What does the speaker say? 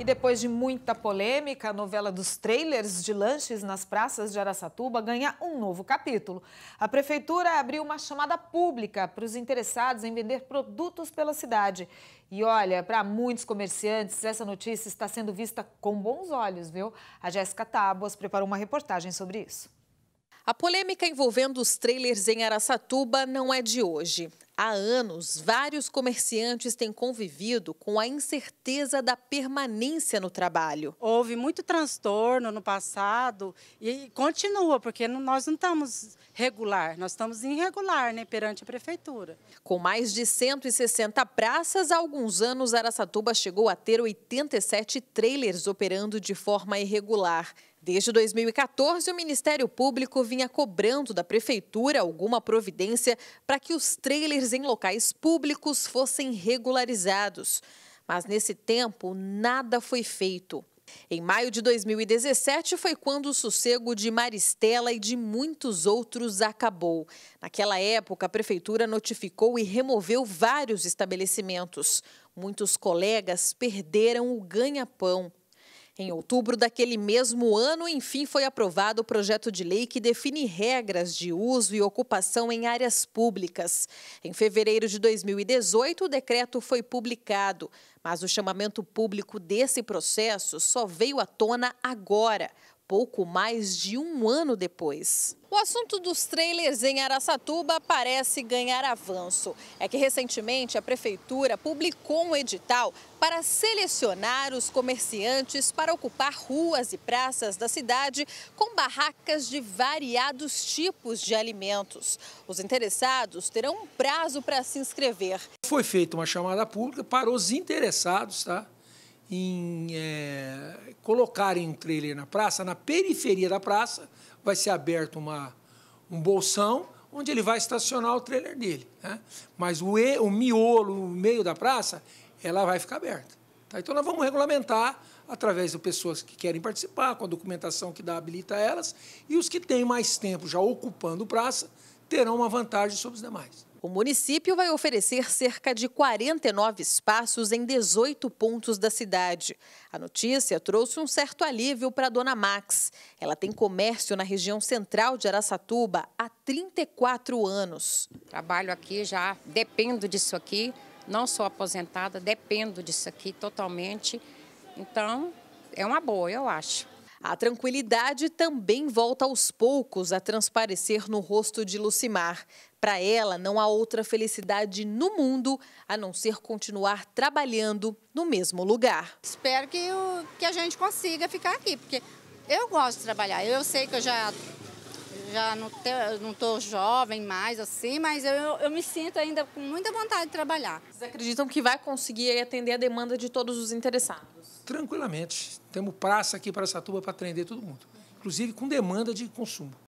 E depois de muita polêmica, a novela dos trailers de lanches nas praças de Araçatuba ganha um novo capítulo. A prefeitura abriu uma chamada pública para os interessados em vender produtos pela cidade. E olha, para muitos comerciantes, essa notícia está sendo vista com bons olhos, viu? A Jéssica Tábuas preparou uma reportagem sobre isso. A polêmica envolvendo os trailers em Araçatuba não é de hoje. Há anos, vários comerciantes têm convivido com a incerteza da permanência no trabalho. Houve muito transtorno no passado e continua, porque nós não estamos regular, nós estamos irregular né, perante a prefeitura. Com mais de 160 praças, há alguns anos Araçatuba chegou a ter 87 trailers operando de forma irregular. Desde 2014, o Ministério Público vinha cobrando da Prefeitura alguma providência para que os trailers em locais públicos fossem regularizados. Mas nesse tempo, nada foi feito. Em maio de 2017 foi quando o sossego de Maristela e de muitos outros acabou. Naquela época, a prefeitura notificou e removeu vários estabelecimentos. Muitos colegas perderam o ganha-pão. Em outubro daquele mesmo ano, enfim, foi aprovado o projeto de lei que define regras de uso e ocupação em áreas públicas. Em fevereiro de 2018, o decreto foi publicado, mas o chamamento público desse processo só veio à tona agora pouco mais de um ano depois. O assunto dos trailers em Araçatuba parece ganhar avanço. É que recentemente a prefeitura publicou um edital para selecionar os comerciantes para ocupar ruas e praças da cidade com barracas de variados tipos de alimentos. Os interessados terão um prazo para se inscrever. Foi feita uma chamada pública para os interessados, tá? em é, colocarem um trailer na praça, na periferia da praça, vai ser aberto uma, um bolsão onde ele vai estacionar o trailer dele. Né? Mas o, e, o miolo, o meio da praça, ela vai ficar aberta. Tá? Então, nós vamos regulamentar através de pessoas que querem participar, com a documentação que dá, habilita elas, e os que têm mais tempo já ocupando praça terão uma vantagem sobre os demais. O município vai oferecer cerca de 49 espaços em 18 pontos da cidade. A notícia trouxe um certo alívio para a dona Max. Ela tem comércio na região central de Araçatuba há 34 anos. Trabalho aqui já, dependo disso aqui. Não sou aposentada, dependo disso aqui totalmente. Então, é uma boa, eu acho. A tranquilidade também volta aos poucos a transparecer no rosto de Lucimar. Para ela, não há outra felicidade no mundo a não ser continuar trabalhando no mesmo lugar. Espero que, que a gente consiga ficar aqui, porque eu gosto de trabalhar. Eu sei que eu já já não, estou não jovem mais assim, mas eu, eu me sinto ainda com muita vontade de trabalhar. Vocês acreditam que vai conseguir atender a demanda de todos os interessados? Tranquilamente. Temos praça aqui para Satuba para atender todo mundo, inclusive com demanda de consumo.